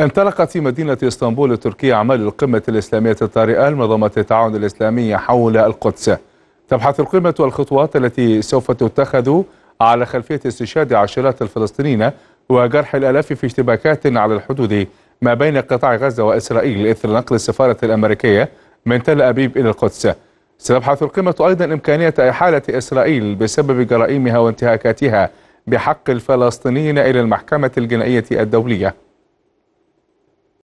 انطلقت في مدينة اسطنبول التركية أعمال القمة الإسلامية الطارئة لمنظمة التعاون الإسلامي حول القدس. تبحث القمة الخطوات التي سوف تتخذ على خلفية استشهاد عشرات الفلسطينيين وجرح الآلاف في اشتباكات على الحدود ما بين قطاع غزة وإسرائيل إثر نقل السفارة الأمريكية من تل أبيب إلى القدس. ستبحث القمة أيضا إمكانية إحالة إسرائيل بسبب جرائمها وانتهاكاتها بحق الفلسطينيين إلى المحكمة الجنائية الدولية.